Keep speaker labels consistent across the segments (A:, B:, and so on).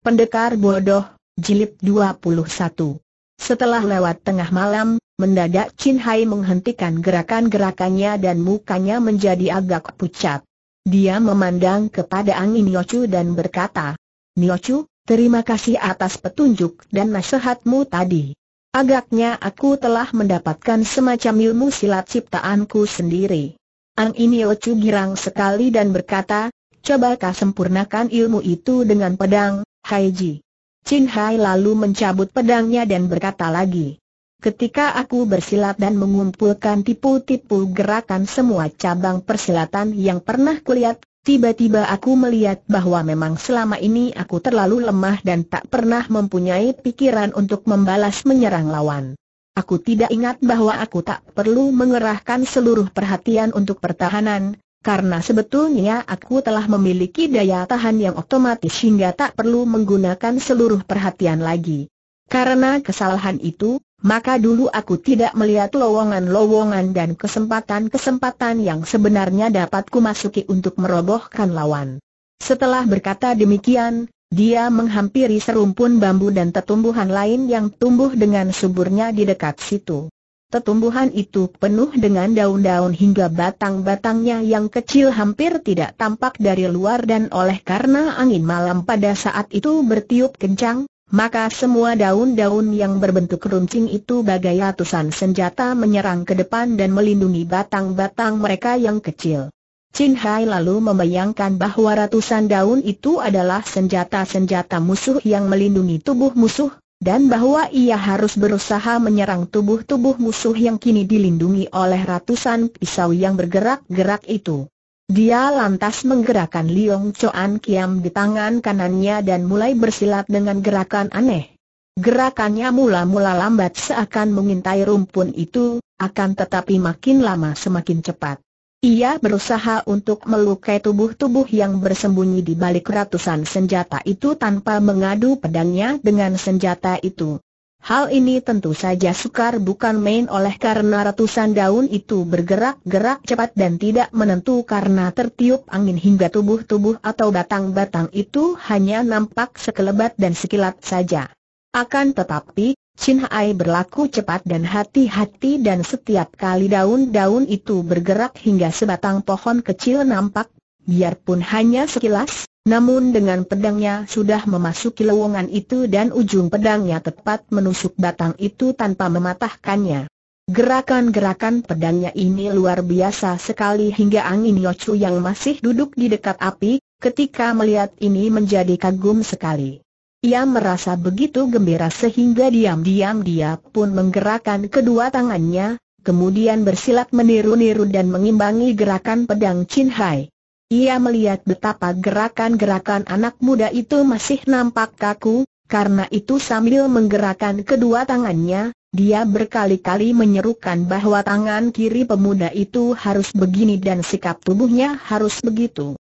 A: Pendekar Bodoh, Jilid 21 Setelah lewat tengah malam, mendadak Chin Hai menghentikan gerakan-gerakannya dan mukanya menjadi agak pucat. Dia memandang kepada Angin Yocu dan berkata, Yocu, terima kasih atas petunjuk dan nasihatmu tadi. Agaknya aku telah mendapatkan semacam ilmu silat ciptaanku sendiri. Angin Yocu girang sekali dan berkata, Coba kau sempurnakan ilmu itu dengan pedang, Hai Ji. Chin Hai lalu mencabut pedangnya dan berkata lagi. Ketika aku bersilat dan mengumpulkan tipu-tipu gerakan semua cabang persilatan yang pernah kulihat, tiba-tiba aku melihat bahwa memang selama ini aku terlalu lemah dan tak pernah mempunyai pikiran untuk membalas menyerang lawan. Aku tidak ingat bahwa aku tak perlu mengerahkan seluruh perhatian untuk pertahanan, karena sebetulnya aku telah memiliki daya tahan yang otomatis hingga tak perlu menggunakan seluruh perhatian lagi. Karena kesalahan itu, maka dulu aku tidak melihat lowongan-lowongan dan kesempatan-kesempatan yang sebenarnya dapat kumasuki untuk merobohkan lawan. Setelah berkata demikian, dia menghampiri serumpun bambu dan tetumbuhan lain yang tumbuh dengan suburnya di dekat situ. Tetumbuhan itu penuh dengan daun-daun hingga batang-batangnya yang kecil hampir tidak tampak dari luar dan oleh karena angin malam pada saat itu bertiup kencang, maka semua daun-daun yang berbentuk runcing itu bagai ratusan senjata menyerang ke depan dan melindungi batang-batang mereka yang kecil. Chin Hai lalu membayangkan bahwa ratusan daun itu adalah senjata-senjata musuh yang melindungi tubuh musuh, dan bahwa ia harus berusaha menyerang tubuh-tubuh musuh yang kini dilindungi oleh ratusan pisau yang bergerak-gerak itu. Dia lantas menggerakkan Liong Choan Kiam di tangan kanannya dan mulai bersilat dengan gerakan aneh. Gerakannya mula-mula lambat seakan mengintai rumpun itu, akan tetapi makin lama semakin cepat. Ia berusaha untuk melukai tubuh-tubuh yang bersembunyi di balik ratusan senjata itu tanpa mengadu pedangnya dengan senjata itu. Hal ini tentu saja sukar bukan main oleh karena ratusan daun itu bergerak-gerak cepat dan tidak menentu karena tertiup angin hingga tubuh-tubuh atau batang-batang itu hanya nampak sekelebat dan sekilat saja. Akan tetapi, Chin Hai berlaku cepat dan hati-hati dan setiap kali daun-daun itu bergerak hingga sebatang pohon kecil nampak, biarpun hanya sekilas, namun dengan pedangnya sudah memasuki lowongan itu dan ujung pedangnya tepat menusuk batang itu tanpa mematahkannya. Gerakan-gerakan pedangnya ini luar biasa sekali hingga angin Yochu yang masih duduk di dekat api, ketika melihat ini menjadi kagum sekali. Ia merasa begitu gembira sehingga diam-diam dia pun menggerakkan kedua tangannya, kemudian bersilat meniru-niru dan mengimbangi gerakan pedang Chin Hai. Ia melihat betapa gerakan-gerakan anak muda itu masih nampak kaku, karena itu sambil menggerakkan kedua tangannya, dia berkali-kali menyerukan bahwa tangan kiri pemuda itu harus begini dan sikap tubuhnya harus begitu.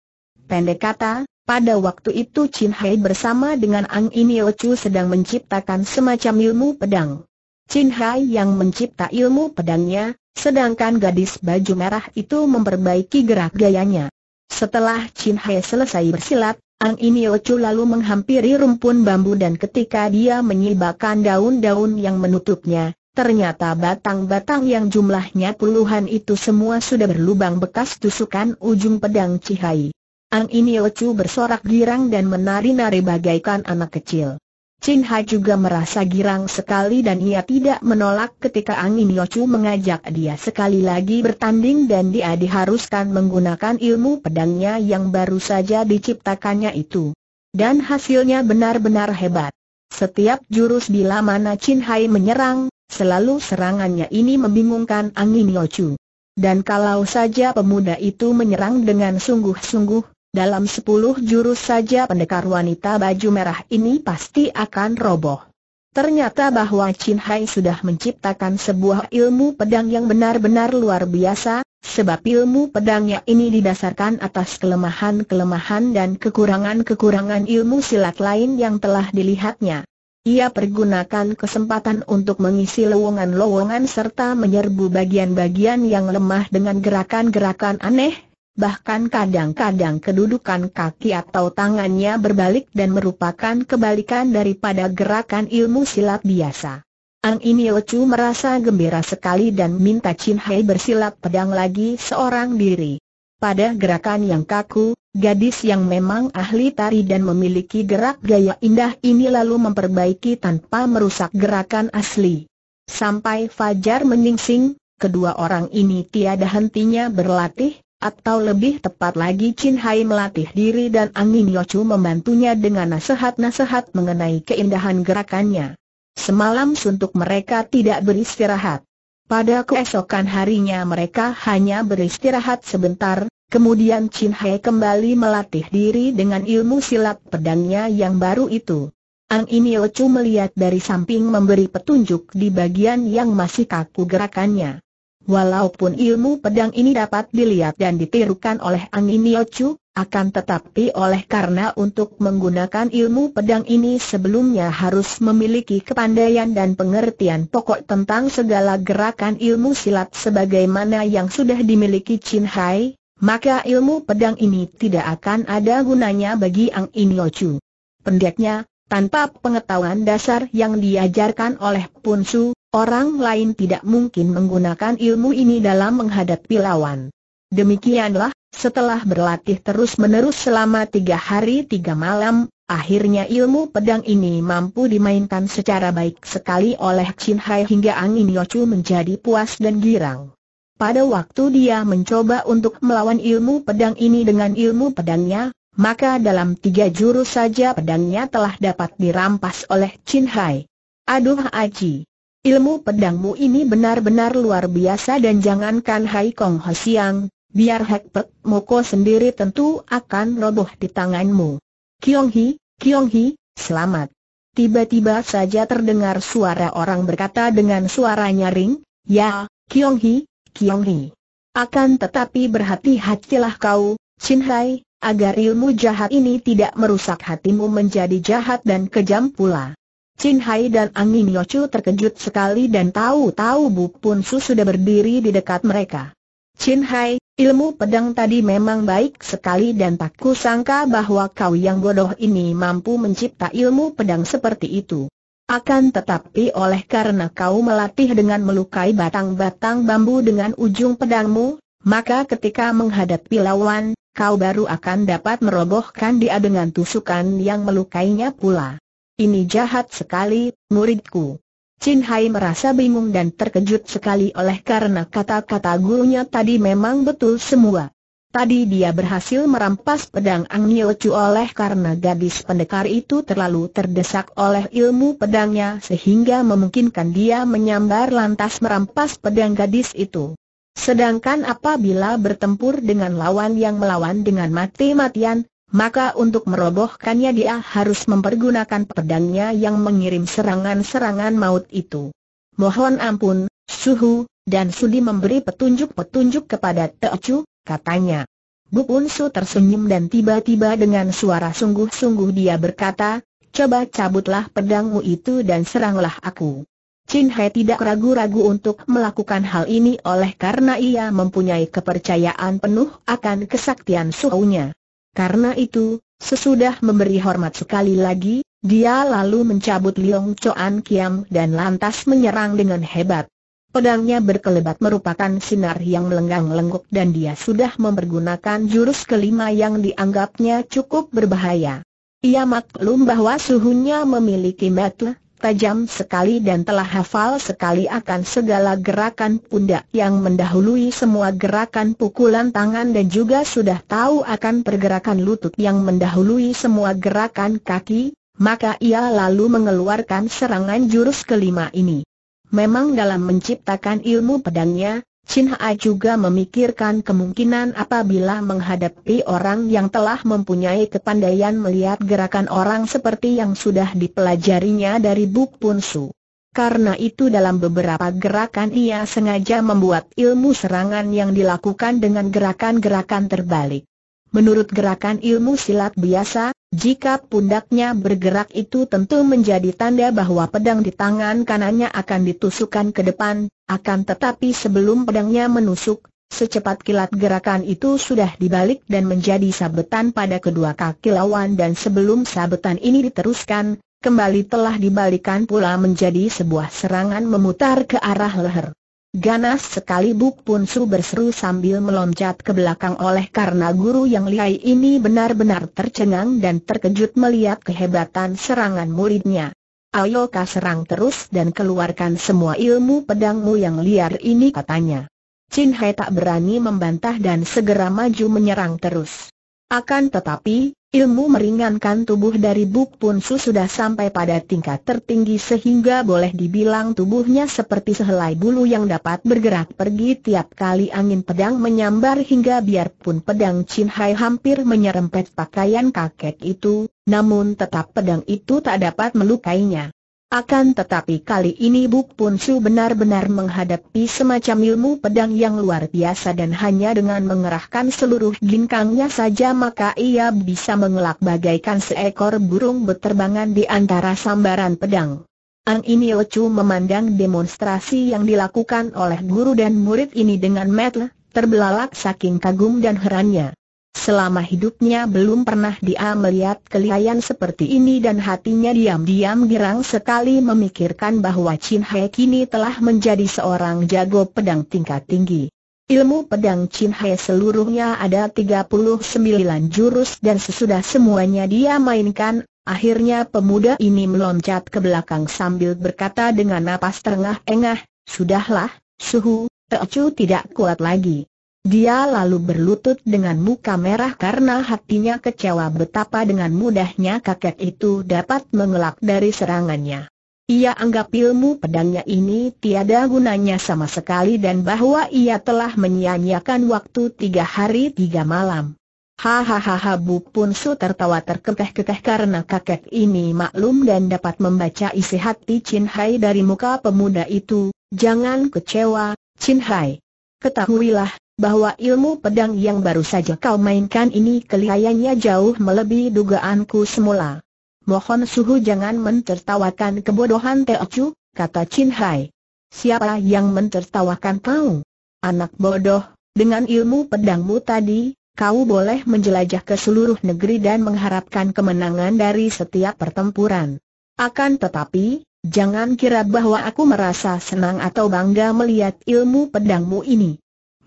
A: Pendek kata, pada waktu itu Chin Hai bersama dengan Ang Inio Chu sedang menciptakan semacam ilmu pedang. Chin Hai yang mencipta ilmu pedangnya, sedangkan gadis baju merah itu memperbaiki gerak gayanya. Setelah Chin Hai selesai bersilat, Ang Inio Chu lalu menghampiri rumpun bambu dan ketika dia menyibakkan daun-daun yang menutupnya, ternyata batang-batang yang jumlahnya puluhan itu semua sudah berlubang bekas tusukan ujung pedang Hai. An ini Ocu bersorak girang dan menari-nari bagaikan anak kecil. Chin Hai juga merasa girang sekali dan ia tidak menolak ketika Ang In mengajak dia sekali lagi bertanding dan dia diharuskan menggunakan ilmu pedangnya yang baru saja diciptakannya itu. Dan hasilnya benar-benar hebat. Setiap jurus bila mana Chin Hai menyerang, selalu serangannya ini membingungkan Ang In Dan kalau saja pemuda itu menyerang dengan sungguh-sungguh, dalam sepuluh jurus saja pendekar wanita baju merah ini pasti akan roboh. Ternyata bahwa Chin Hai sudah menciptakan sebuah ilmu pedang yang benar-benar luar biasa, sebab ilmu pedangnya ini didasarkan atas kelemahan-kelemahan dan kekurangan-kekurangan ilmu silat lain yang telah dilihatnya. Ia pergunakan kesempatan untuk mengisi lowongan-lowongan serta menyerbu bagian-bagian yang lemah dengan gerakan-gerakan aneh, bahkan kadang-kadang kedudukan kaki atau tangannya berbalik dan merupakan kebalikan daripada gerakan ilmu silat biasa. Ang ini lecu merasa gembira sekali dan minta Chin Hai bersilat pedang lagi seorang diri. Pada gerakan yang kaku, gadis yang memang ahli tari dan memiliki gerak gaya indah ini lalu memperbaiki tanpa merusak gerakan asli. Sampai fajar meningsing, kedua orang ini tiada hentinya berlatih, atau lebih tepat lagi Chin Hai melatih diri dan angin Yochu membantunya dengan nasihat-nasihat mengenai keindahan gerakannya. Semalam suntuk mereka tidak beristirahat. Pada keesokan harinya mereka hanya beristirahat sebentar, kemudian Chin Hai kembali melatih diri dengan ilmu silat pedangnya yang baru itu. Ang Ini Chu melihat dari samping memberi petunjuk di bagian yang masih kaku gerakannya. Walaupun ilmu pedang ini dapat dilihat dan ditirukan oleh Angin Yochu, akan tetapi oleh karena untuk menggunakan ilmu pedang ini sebelumnya harus memiliki kepandaian dan pengertian pokok tentang segala gerakan ilmu silat sebagaimana yang sudah dimiliki Chin Hai, maka ilmu pedang ini tidak akan ada gunanya bagi Ang In Yochu. Pendeknya, tanpa pengetahuan dasar yang diajarkan oleh Pun Su. Orang lain tidak mungkin menggunakan ilmu ini dalam menghadapi lawan. Demikianlah, setelah berlatih terus-menerus selama tiga hari tiga malam, akhirnya ilmu pedang ini mampu dimainkan secara baik sekali oleh Chin Hai hingga Angin Yochu menjadi puas dan girang. Pada waktu dia mencoba untuk melawan ilmu pedang ini dengan ilmu pedangnya, maka dalam tiga jurus saja pedangnya telah dapat dirampas oleh Chin Hai. Aduh Aji, Ilmu pedangmu ini benar-benar luar biasa dan jangankan Hai Kong Ho Siang, biar Hek Pek Moko sendiri tentu akan roboh di tanganmu. Kiong Hi, Kiong Hi, selamat. Tiba-tiba saja terdengar suara orang berkata dengan suara nyaring, Ya, Kiong Hi, Kiong Hi. Akan tetapi berhati-hatilah kau, Chin Hai, agar ilmu jahat ini tidak merusak hatimu menjadi jahat dan kejam pula. Chin Hai dan Angin Yochu terkejut sekali dan tahu-tahu Bu Pun Su sudah berdiri di dekat mereka. Chin Hai, ilmu pedang tadi memang baik sekali dan tak kusangka bahwa kau yang bodoh ini mampu mencipta ilmu pedang seperti itu. Akan tetapi oleh karena kau melatih dengan melukai batang-batang bambu dengan ujung pedangmu, maka ketika menghadapi lawan, kau baru akan dapat merobohkan dia dengan tusukan yang melukainya pula. Ini jahat sekali, muridku. Chin Hai merasa bingung dan terkejut sekali oleh karena kata-kata gurunya tadi memang betul semua. Tadi dia berhasil merampas pedang Ang Nio Chu oleh karena gadis pendekar itu terlalu terdesak oleh ilmu pedangnya sehingga memungkinkan dia menyambar lantas merampas pedang gadis itu. Sedangkan apabila bertempur dengan lawan yang melawan dengan mati-matian, maka untuk merobohkannya dia harus mempergunakan pedangnya yang mengirim serangan-serangan maut itu. Mohon ampun, Suhu, dan Sudi memberi petunjuk-petunjuk kepada Teocu, katanya. Bu Unsu tersenyum dan tiba-tiba dengan suara sungguh-sungguh dia berkata, coba cabutlah pedangmu itu dan seranglah aku. Chin Hai tidak ragu-ragu untuk melakukan hal ini oleh karena ia mempunyai kepercayaan penuh akan kesaktian suhunya. Karena itu, sesudah memberi hormat sekali lagi, dia lalu mencabut Liong Choan Kiam dan lantas menyerang dengan hebat. Pedangnya berkelebat merupakan sinar yang melenggang lengkuk dan dia sudah mempergunakan jurus kelima yang dianggapnya cukup berbahaya. Ia maklum bahwa suhunya memiliki metle, tajam sekali dan telah hafal sekali akan segala gerakan pundak yang mendahului semua gerakan pukulan tangan dan juga sudah tahu akan pergerakan lutut yang mendahului semua gerakan kaki, maka ia lalu mengeluarkan serangan jurus kelima ini. Memang dalam menciptakan ilmu pedangnya, Chin Ha juga memikirkan kemungkinan apabila menghadapi orang yang telah mempunyai kepandaian melihat gerakan orang seperti yang sudah dipelajarinya dari Buk Pun Su. Karena itu dalam beberapa gerakan ia sengaja membuat ilmu serangan yang dilakukan dengan gerakan-gerakan terbalik. Menurut gerakan ilmu silat biasa, jika pundaknya bergerak itu tentu menjadi tanda bahwa pedang di tangan kanannya akan ditusukkan ke depan, akan tetapi sebelum pedangnya menusuk, secepat kilat gerakan itu sudah dibalik dan menjadi sabetan pada kedua kaki lawan dan sebelum sabetan ini diteruskan, kembali telah dibalikan pula menjadi sebuah serangan memutar ke arah leher. Ganas sekali Buk Pun Su berseru sambil meloncat ke belakang oleh karena guru yang lihai ini benar-benar tercengang dan terkejut melihat kehebatan serangan muridnya. Ayo kau serang terus dan keluarkan semua ilmu pedangmu yang liar ini katanya. Chin Hai tak berani membantah dan segera maju menyerang terus. Akan tetapi, Ilmu meringankan tubuh dari Buk Pun Su sudah sampai pada tingkat tertinggi sehingga boleh dibilang tubuhnya seperti sehelai bulu yang dapat bergerak pergi tiap kali angin pedang menyambar hingga biarpun pedang Chin Hai hampir menyerempet pakaian kakek itu, namun tetap pedang itu tak dapat melukainya. Akan tetapi kali ini Buk Pun Su benar-benar menghadapi semacam ilmu pedang yang luar biasa dan hanya dengan mengerahkan seluruh ginkangnya saja maka ia bisa mengelak bagaikan seekor burung beterbangan di antara sambaran pedang. Ang ini lecu memandang demonstrasi yang dilakukan oleh guru dan murid ini dengan metel, terbelalak saking kagum dan herannya. Selama hidupnya belum pernah dia melihat kelihayan seperti ini dan hatinya diam-diam girang sekali memikirkan bahwa Chin Hai kini telah menjadi seorang jago pedang tingkat tinggi. Ilmu pedang Chin Hai seluruhnya ada 39 jurus dan sesudah semuanya dia mainkan, akhirnya pemuda ini meloncat ke belakang sambil berkata dengan napas terengah-engah, Sudahlah, suhu, Teocu tidak kuat lagi. Dia lalu berlutut dengan muka merah karena hatinya kecewa betapa dengan mudahnya kakek itu dapat mengelak dari serangannya. Ia anggap ilmu pedangnya ini tiada gunanya sama sekali dan bahwa ia telah menyia-nyiakan waktu tiga hari tiga malam. Hahaha Bu Pun tertawa terkekeh-kekeh karena kakek ini maklum dan dapat membaca isi hati Chin Hai dari muka pemuda itu, jangan kecewa, Chin Hai. Ketahuilah, bahwa ilmu pedang yang baru saja kau mainkan ini kelihayannya jauh melebihi dugaanku semula. Mohon suhu jangan mentertawakan kebodohan Teocu, kata Chin Hai. Siapa yang mentertawakan kau? Anak bodoh, dengan ilmu pedangmu tadi, kau boleh menjelajah ke seluruh negeri dan mengharapkan kemenangan dari setiap pertempuran. Akan tetapi, jangan kira bahwa aku merasa senang atau bangga melihat ilmu pedangmu ini.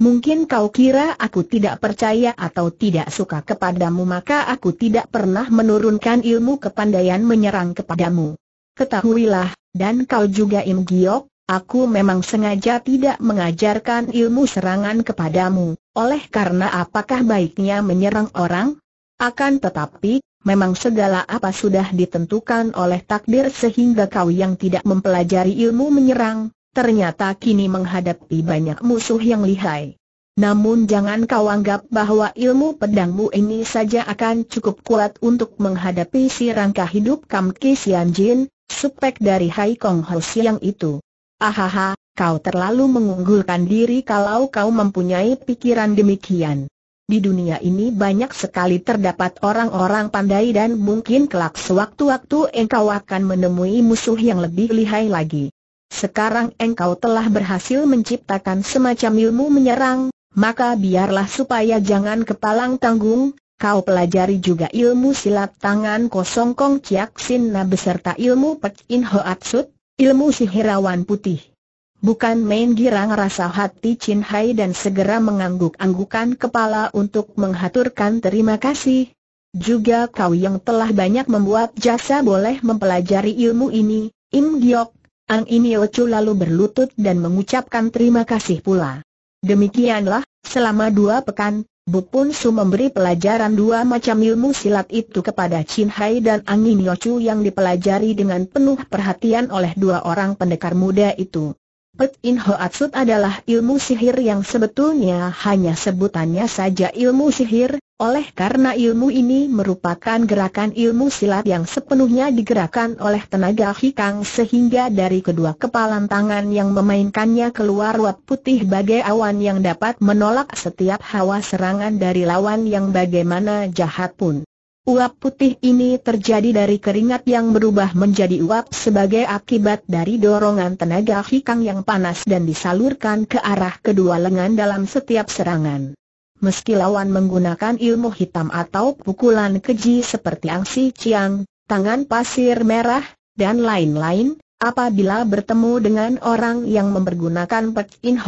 A: Mungkin kau kira aku tidak percaya atau tidak suka kepadamu maka aku tidak pernah menurunkan ilmu kepandaian menyerang kepadamu. Ketahuilah, dan kau juga Im Giok, aku memang sengaja tidak mengajarkan ilmu serangan kepadamu, oleh karena apakah baiknya menyerang orang? Akan tetapi, memang segala apa sudah ditentukan oleh takdir sehingga kau yang tidak mempelajari ilmu menyerang, ternyata kini menghadapi banyak musuh yang lihai. Namun jangan kau anggap bahwa ilmu pedangmu ini saja akan cukup kuat untuk menghadapi si rangka hidup Kam Ki Jin, supek dari Hai Kong Ho Siang itu. Ahaha, kau terlalu mengunggulkan diri kalau kau mempunyai pikiran demikian. Di dunia ini banyak sekali terdapat orang-orang pandai dan mungkin kelak sewaktu-waktu engkau akan menemui musuh yang lebih lihai lagi. Sekarang engkau telah berhasil menciptakan semacam ilmu menyerang, maka biarlah supaya jangan kepalang tanggung, kau pelajari juga ilmu silat tangan kosong kong ciak sin na beserta ilmu pek in hoat sut, ilmu sihirawan putih. Bukan main girang rasa hati Chin Hai dan segera mengangguk-anggukan kepala untuk menghaturkan terima kasih. Juga kau yang telah banyak membuat jasa boleh mempelajari ilmu ini, Im Giok, Ang Iniochu lalu berlutut dan mengucapkan terima kasih pula. Demikianlah, selama dua pekan, Bupun Su memberi pelajaran dua macam ilmu silat itu kepada Chin Hai dan Angin Yochu yang dipelajari dengan penuh perhatian oleh dua orang pendekar muda itu. Pet In Ho Hoatsut adalah ilmu sihir yang sebetulnya hanya sebutannya saja ilmu sihir, oleh karena ilmu ini merupakan gerakan ilmu silat yang sepenuhnya digerakkan oleh tenaga hikang sehingga dari kedua kepalan tangan yang memainkannya keluar uap putih bagai awan yang dapat menolak setiap hawa serangan dari lawan yang bagaimana jahat pun. Uap putih ini terjadi dari keringat yang berubah menjadi uap sebagai akibat dari dorongan tenaga hikang yang panas dan disalurkan ke arah kedua lengan dalam setiap serangan meski lawan menggunakan ilmu hitam atau pukulan keji seperti angsi ciang, tangan pasir merah, dan lain-lain, apabila bertemu dengan orang yang mempergunakan Pek In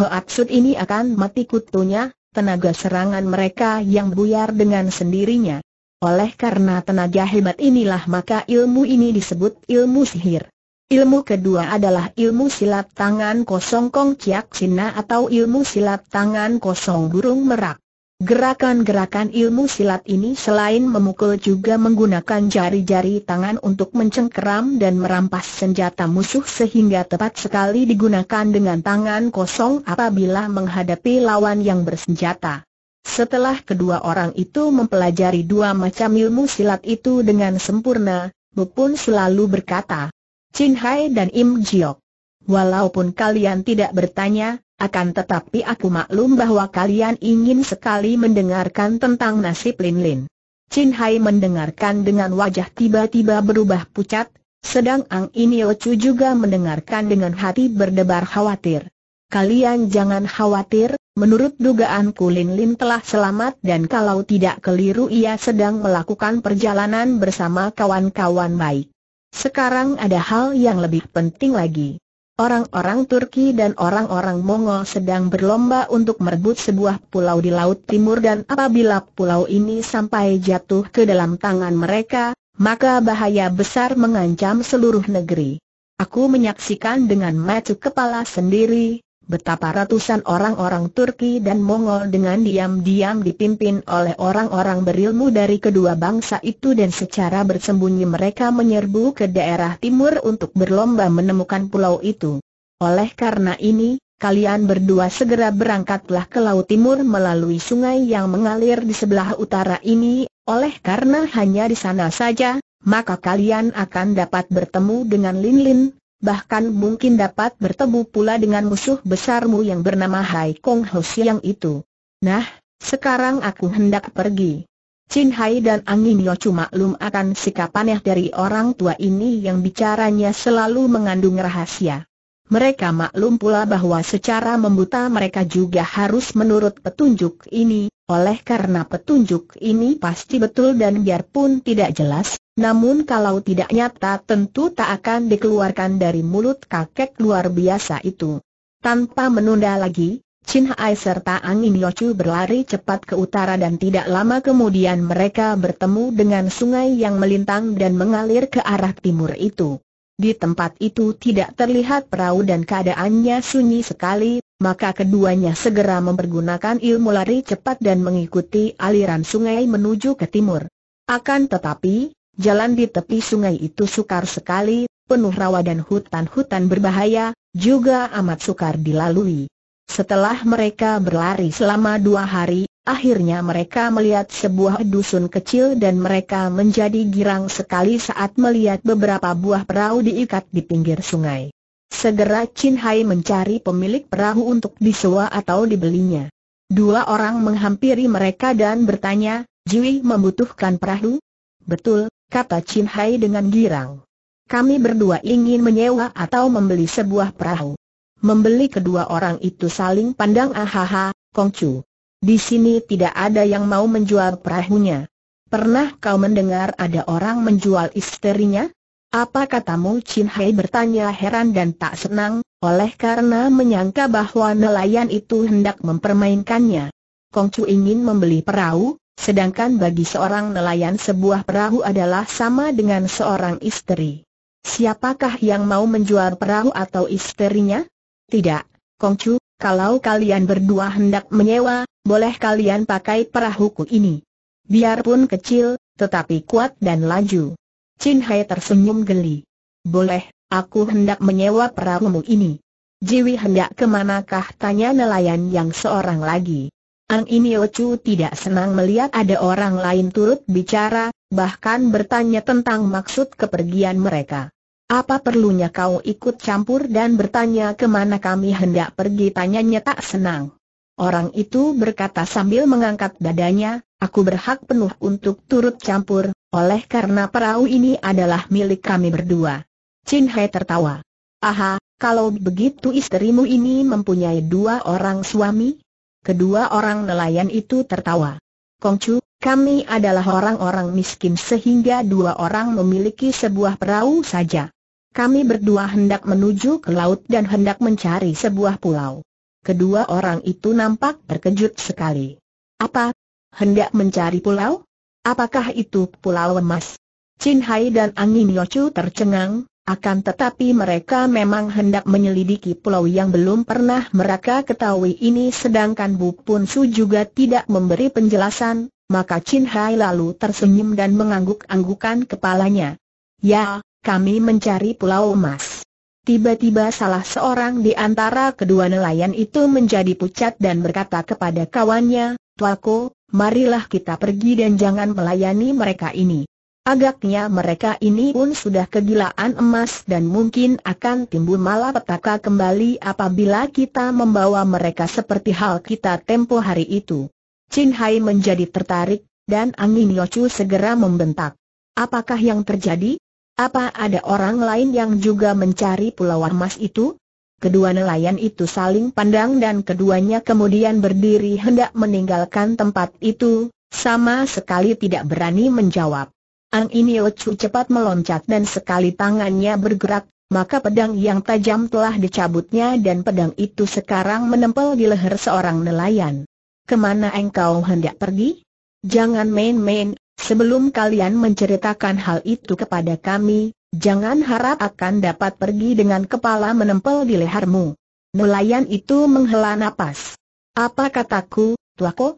A: ini akan mati kutunya, tenaga serangan mereka yang buyar dengan sendirinya. Oleh karena tenaga hebat inilah maka ilmu ini disebut ilmu sihir. Ilmu kedua adalah ilmu silat tangan kosong kong ciak sina atau ilmu silat tangan kosong burung merak. Gerakan-gerakan ilmu silat ini selain memukul juga menggunakan jari-jari tangan untuk mencengkeram dan merampas senjata musuh sehingga tepat sekali digunakan dengan tangan kosong apabila menghadapi lawan yang bersenjata. Setelah kedua orang itu mempelajari dua macam ilmu silat itu dengan sempurna, Bu pun selalu berkata, Chin Hai dan Im Jiok. Walaupun kalian tidak bertanya, akan tetapi aku maklum bahwa kalian ingin sekali mendengarkan tentang nasib Lin Lin. Chin Hai mendengarkan dengan wajah tiba-tiba berubah pucat, sedang Ang Inio Chu juga mendengarkan dengan hati berdebar khawatir. Kalian jangan khawatir, menurut dugaanku Lin Lin telah selamat dan kalau tidak keliru ia sedang melakukan perjalanan bersama kawan-kawan baik. Sekarang ada hal yang lebih penting lagi. Orang-orang Turki dan orang-orang Mongol sedang berlomba untuk merebut sebuah pulau di Laut Timur dan apabila pulau ini sampai jatuh ke dalam tangan mereka, maka bahaya besar mengancam seluruh negeri. Aku menyaksikan dengan mata kepala sendiri, betapa ratusan orang-orang Turki dan Mongol dengan diam-diam dipimpin oleh orang-orang berilmu dari kedua bangsa itu dan secara bersembunyi mereka menyerbu ke daerah timur untuk berlomba menemukan pulau itu. Oleh karena ini, kalian berdua segera berangkatlah ke Laut Timur melalui sungai yang mengalir di sebelah utara ini, oleh karena hanya di sana saja, maka kalian akan dapat bertemu dengan Lin Lin, bahkan mungkin dapat bertemu pula dengan musuh besarmu yang bernama Hai Kong Ho Siang itu. Nah, sekarang aku hendak pergi. Chin Hai dan Angin Yo cuma maklum akan sikap aneh dari orang tua ini yang bicaranya selalu mengandung rahasia. Mereka maklum pula bahwa secara membuta mereka juga harus menurut petunjuk ini, oleh karena petunjuk ini pasti betul dan biarpun tidak jelas, namun kalau tidak nyata tentu tak akan dikeluarkan dari mulut kakek luar biasa itu. Tanpa menunda lagi, Chin Hai serta Angin Yochu berlari cepat ke utara dan tidak lama kemudian mereka bertemu dengan sungai yang melintang dan mengalir ke arah timur itu. Di tempat itu tidak terlihat perahu dan keadaannya sunyi sekali, maka keduanya segera mempergunakan ilmu lari cepat dan mengikuti aliran sungai menuju ke timur. Akan tetapi, Jalan di tepi sungai itu sukar sekali, penuh rawa dan hutan-hutan berbahaya, juga amat sukar dilalui. Setelah mereka berlari selama dua hari, akhirnya mereka melihat sebuah dusun kecil dan mereka menjadi girang sekali saat melihat beberapa buah perahu diikat di pinggir sungai. Segera Chin Hai mencari pemilik perahu untuk disewa atau dibelinya. Dua orang menghampiri mereka dan bertanya, Jui membutuhkan perahu? Betul, kata Chin Hai dengan girang. Kami berdua ingin menyewa atau membeli sebuah perahu. Membeli kedua orang itu saling pandang ahaha, Kong Chu. Di sini tidak ada yang mau menjual perahunya. Pernah kau mendengar ada orang menjual isterinya? Apa katamu Chin Hai bertanya heran dan tak senang, oleh karena menyangka bahwa nelayan itu hendak mempermainkannya. Kong Chu ingin membeli perahu, Sedangkan bagi seorang nelayan sebuah perahu adalah sama dengan seorang istri. Siapakah yang mau menjual perahu atau istrinya? Tidak, Kongcu, kalau kalian berdua hendak menyewa, boleh kalian pakai perahuku ini. Biarpun kecil, tetapi kuat dan laju. Chin Hai tersenyum geli. Boleh, aku hendak menyewa perahumu ini. Jiwi hendak kemanakah tanya nelayan yang seorang lagi. Ang Inio Chu tidak senang melihat ada orang lain turut bicara, bahkan bertanya tentang maksud kepergian mereka. Apa perlunya kau ikut campur dan bertanya kemana kami hendak pergi tanyanya tak senang. Orang itu berkata sambil mengangkat dadanya, aku berhak penuh untuk turut campur, oleh karena perahu ini adalah milik kami berdua. Chin Hai tertawa. Aha, kalau begitu istrimu ini mempunyai dua orang suami? Kedua orang nelayan itu tertawa. Kongcu, kami adalah orang-orang miskin sehingga dua orang memiliki sebuah perahu saja. Kami berdua hendak menuju ke laut dan hendak mencari sebuah pulau. Kedua orang itu nampak terkejut sekali. Apa? Hendak mencari pulau? Apakah itu pulau emas? Chin Hai dan Angin Yochu tercengang, akan tetapi mereka memang hendak menyelidiki pulau yang belum pernah mereka ketahui ini sedangkan Bu Pun Su juga tidak memberi penjelasan, maka Chin Hai lalu tersenyum dan mengangguk-anggukan kepalanya. Ya, kami mencari pulau emas. Tiba-tiba salah seorang di antara kedua nelayan itu menjadi pucat dan berkata kepada kawannya, Tuaku, marilah kita pergi dan jangan melayani mereka ini. Agaknya mereka ini pun sudah kegilaan emas dan mungkin akan timbul malapetaka kembali apabila kita membawa mereka seperti hal kita tempo hari itu. Chin Hai menjadi tertarik, dan Angin Yochu segera membentak. Apakah yang terjadi? Apa ada orang lain yang juga mencari pulau emas itu? Kedua nelayan itu saling pandang dan keduanya kemudian berdiri hendak meninggalkan tempat itu, sama sekali tidak berani menjawab. Ang Inio Chu cepat meloncat dan sekali tangannya bergerak, maka pedang yang tajam telah dicabutnya dan pedang itu sekarang menempel di leher seorang nelayan. Kemana engkau hendak pergi? Jangan main-main, sebelum kalian menceritakan hal itu kepada kami, jangan harap akan dapat pergi dengan kepala menempel di lehermu. Nelayan itu menghela napas. Apa kataku, tuaku?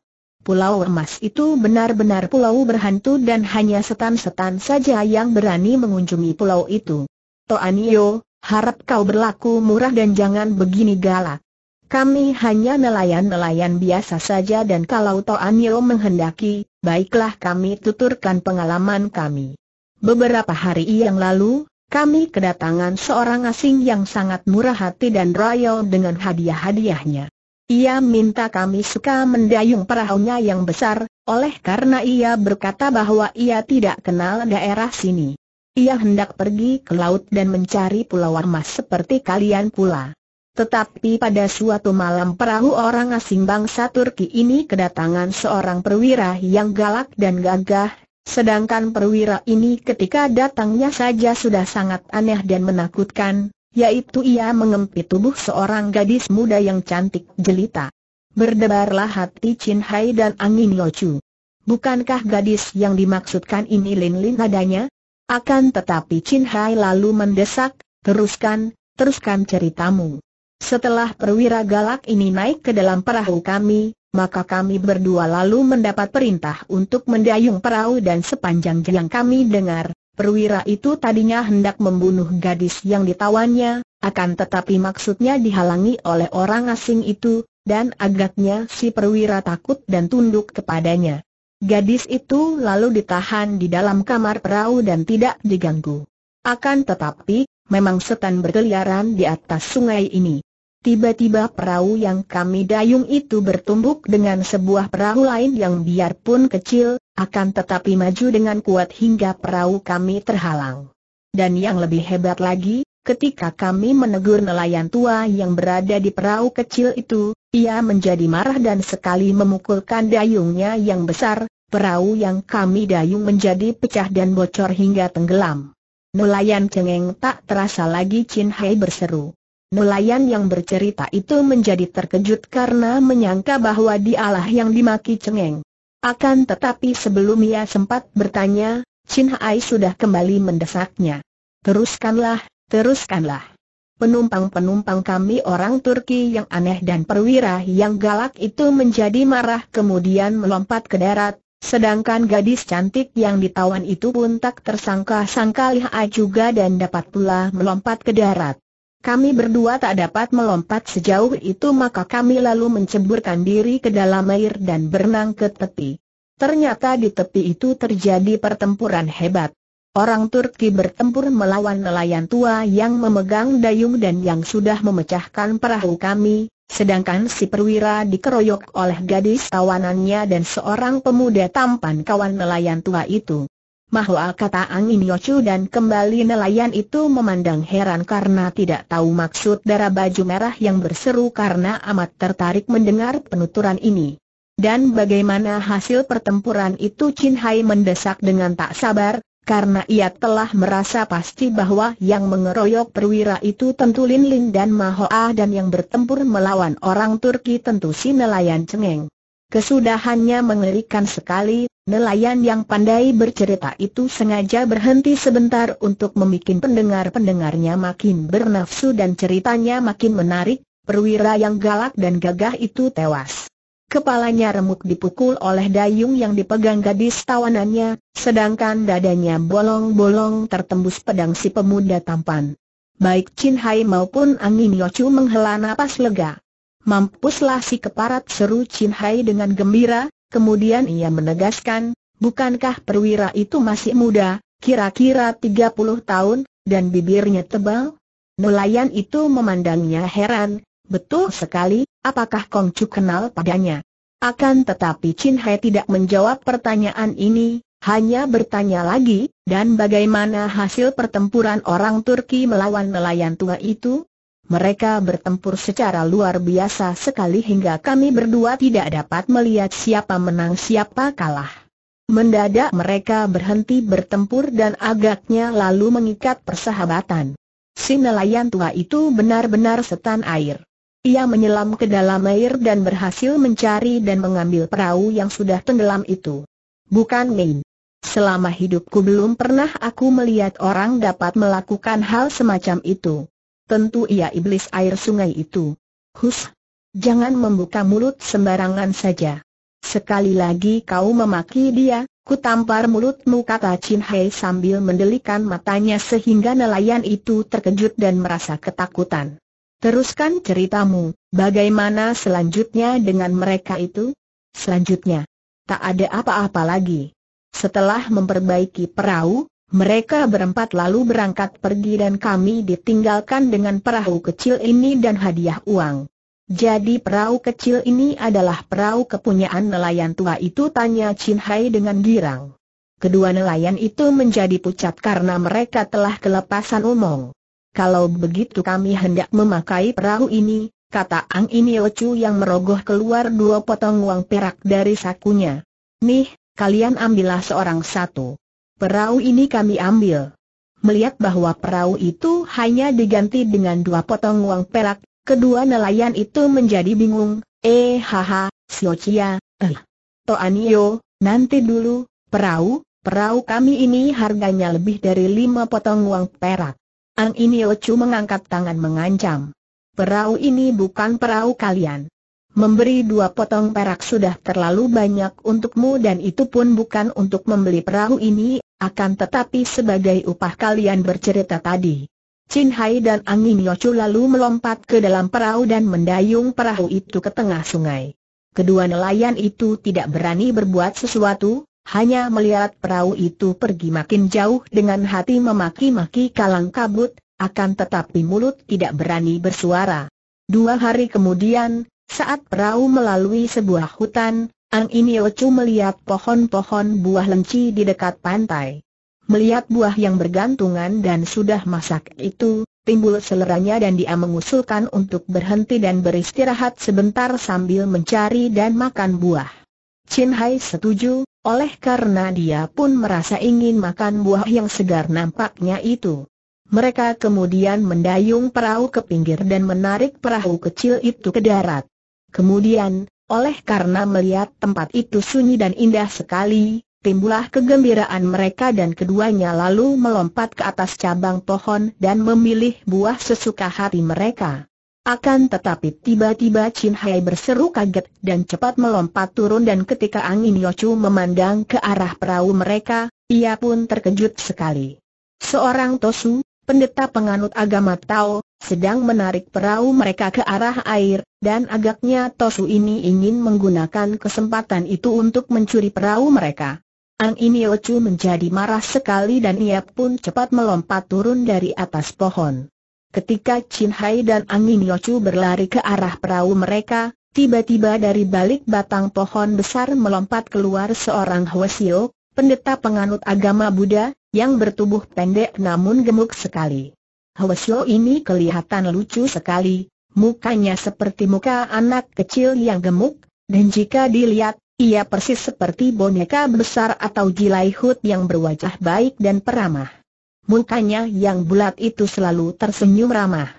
A: Pulau Emas itu benar-benar pulau berhantu dan hanya setan-setan saja yang berani mengunjungi pulau itu. Toanio, harap kau berlaku murah dan jangan begini galak. Kami hanya nelayan-nelayan biasa saja dan kalau Toanio menghendaki, baiklah kami tuturkan pengalaman kami. Beberapa hari yang lalu, kami kedatangan seorang asing yang sangat murah hati dan royal dengan hadiah-hadiahnya. Ia minta kami suka mendayung perahunya yang besar, oleh karena ia berkata bahwa ia tidak kenal daerah sini. Ia hendak pergi ke laut dan mencari pulau emas seperti kalian pula. Tetapi pada suatu malam perahu orang asing bangsa Turki ini kedatangan seorang perwira yang galak dan gagah, sedangkan perwira ini ketika datangnya saja sudah sangat aneh dan menakutkan, yaitu ia mengempit tubuh seorang gadis muda yang cantik jelita. Berdebarlah hati Chin Hai dan angin Locu. Bukankah gadis yang dimaksudkan ini Lin Lin adanya? Akan tetapi Chin Hai lalu mendesak, teruskan, teruskan ceritamu. Setelah perwira galak ini naik ke dalam perahu kami, maka kami berdua lalu mendapat perintah untuk mendayung perahu dan sepanjang yang kami dengar, Perwira itu tadinya hendak membunuh gadis yang ditawannya, akan tetapi maksudnya dihalangi oleh orang asing itu, dan agaknya si perwira takut dan tunduk kepadanya. Gadis itu lalu ditahan di dalam kamar perahu dan tidak diganggu. Akan tetapi, memang setan berkeliaran di atas sungai ini. Tiba-tiba perahu yang kami dayung itu bertumbuk dengan sebuah perahu lain yang biarpun kecil, akan tetapi maju dengan kuat hingga perahu kami terhalang. Dan yang lebih hebat lagi, ketika kami menegur nelayan tua yang berada di perahu kecil itu, ia menjadi marah dan sekali memukulkan dayungnya yang besar, perahu yang kami dayung menjadi pecah dan bocor hingga tenggelam. Nelayan cengeng tak terasa lagi Chin Hai berseru. Nelayan yang bercerita itu menjadi terkejut karena menyangka bahwa dialah yang dimaki cengeng. Akan tetapi sebelum ia sempat bertanya, Chin Hai sudah kembali mendesaknya. Teruskanlah, teruskanlah. Penumpang-penumpang kami orang Turki yang aneh dan perwira yang galak itu menjadi marah kemudian melompat ke darat, sedangkan gadis cantik yang ditawan itu pun tak tersangka-sangka Lihai juga dan dapat pula melompat ke darat. Kami berdua tak dapat melompat sejauh itu maka kami lalu menceburkan diri ke dalam air dan berenang ke tepi. Ternyata di tepi itu terjadi pertempuran hebat. Orang Turki bertempur melawan nelayan tua yang memegang dayung dan yang sudah memecahkan perahu kami, Sedangkan si perwira dikeroyok oleh gadis tawanannya dan seorang pemuda tampan kawan nelayan tua itu. Mahua kata angin Yocu dan kembali nelayan itu memandang heran karena tidak tahu maksud darah baju merah yang berseru karena amat tertarik mendengar penuturan ini. Dan bagaimana hasil pertempuran itu Chin Hai mendesak dengan tak sabar, karena ia telah merasa pasti bahwa yang mengeroyok perwira itu tentu Lin Lin dan Mahoa dan yang bertempur melawan orang Turki tentu si nelayan cengeng. Kesudahannya mengerikan sekali, Nelayan yang pandai bercerita itu sengaja berhenti sebentar untuk membuat pendengar-pendengarnya makin bernafsu dan ceritanya makin menarik, perwira yang galak dan gagah itu tewas. Kepalanya remuk dipukul oleh dayung yang dipegang gadis tawanannya, sedangkan dadanya bolong-bolong tertembus pedang si pemuda tampan. Baik Chin Hai maupun Angin Yochu menghela napas lega. Mampuslah si keparat seru Chin Hai dengan gembira, Kemudian ia menegaskan, bukankah perwira itu masih muda, kira-kira 30 tahun, dan bibirnya tebal? Nelayan itu memandangnya heran, betul sekali, apakah Kong Chu kenal padanya? Akan tetapi Chin Hai tidak menjawab pertanyaan ini, hanya bertanya lagi, dan bagaimana hasil pertempuran orang Turki melawan nelayan tua itu? Mereka bertempur secara luar biasa sekali hingga kami berdua tidak dapat melihat siapa menang siapa kalah. Mendadak mereka berhenti bertempur dan agaknya lalu mengikat persahabatan. Si nelayan tua itu benar-benar setan air. Ia menyelam ke dalam air dan berhasil mencari dan mengambil perahu yang sudah tenggelam itu. Bukan main. Selama hidupku belum pernah aku melihat orang dapat melakukan hal semacam itu. Tentu ia iblis air sungai itu. Hus! Jangan membuka mulut sembarangan saja. Sekali lagi kau memaki dia, ku tampar mulutmu kata Chin Hei sambil mendelikan matanya sehingga nelayan itu terkejut dan merasa ketakutan. Teruskan ceritamu, bagaimana selanjutnya dengan mereka itu? Selanjutnya, tak ada apa-apa lagi. Setelah memperbaiki perahu, mereka berempat lalu berangkat pergi dan kami ditinggalkan dengan perahu kecil ini dan hadiah uang. Jadi perahu kecil ini adalah perahu kepunyaan nelayan tua itu tanya Chin Hai dengan girang. Kedua nelayan itu menjadi pucat karena mereka telah kelepasan omong. Kalau begitu kami hendak memakai perahu ini, kata Ang Ini yang merogoh keluar dua potong uang perak dari sakunya. Nih, kalian ambillah seorang satu. Perahu ini kami ambil. Melihat bahwa perahu itu hanya diganti dengan dua potong uang perak, kedua nelayan itu menjadi bingung. Eh haha, Siocia, eh. Toanio, nanti dulu, perahu, perahu kami ini harganya lebih dari lima potong uang perak. Ang Iniochu mengangkat tangan mengancam. Perahu ini bukan perahu kalian. Memberi dua potong perak sudah terlalu banyak untukmu dan itu pun bukan untuk membeli perahu ini akan tetapi sebagai upah kalian bercerita tadi. Chin Hai dan Angin Yocu lalu melompat ke dalam perahu dan mendayung perahu itu ke tengah sungai. Kedua nelayan itu tidak berani berbuat sesuatu, hanya melihat perahu itu pergi makin jauh dengan hati memaki-maki kalang kabut, akan tetapi mulut tidak berani bersuara. Dua hari kemudian, saat perahu melalui sebuah hutan, Ang Iniochu melihat pohon-pohon buah lenci di dekat pantai. Melihat buah yang bergantungan dan sudah masak itu, timbul seleranya dan dia mengusulkan untuk berhenti dan beristirahat sebentar sambil mencari dan makan buah. Chin Hai setuju, oleh karena dia pun merasa ingin makan buah yang segar nampaknya itu. Mereka kemudian mendayung perahu ke pinggir dan menarik perahu kecil itu ke darat. Kemudian, oleh karena melihat tempat itu sunyi dan indah sekali, timbulah kegembiraan mereka dan keduanya lalu melompat ke atas cabang pohon dan memilih buah sesuka hati mereka. Akan tetapi tiba-tiba Chin Hai berseru kaget dan cepat melompat turun dan ketika angin Yocu memandang ke arah perahu mereka, ia pun terkejut sekali. Seorang Tosu, pendeta penganut agama Tao, sedang menarik perahu mereka ke arah air, dan agaknya Tosu ini ingin menggunakan kesempatan itu untuk mencuri perahu mereka. Ang Iniochu menjadi marah sekali dan ia pun cepat melompat turun dari atas pohon. Ketika Chin Hai dan Ang Iniochu berlari ke arah perahu mereka, tiba-tiba dari balik batang pohon besar melompat keluar seorang Hwasio, pendeta penganut agama Buddha, yang bertubuh pendek namun gemuk sekali. Hwasyo ini kelihatan lucu sekali, mukanya seperti muka anak kecil yang gemuk, dan jika dilihat, ia persis seperti boneka besar atau gilai hut yang berwajah baik dan peramah. Mukanya yang bulat itu selalu tersenyum ramah.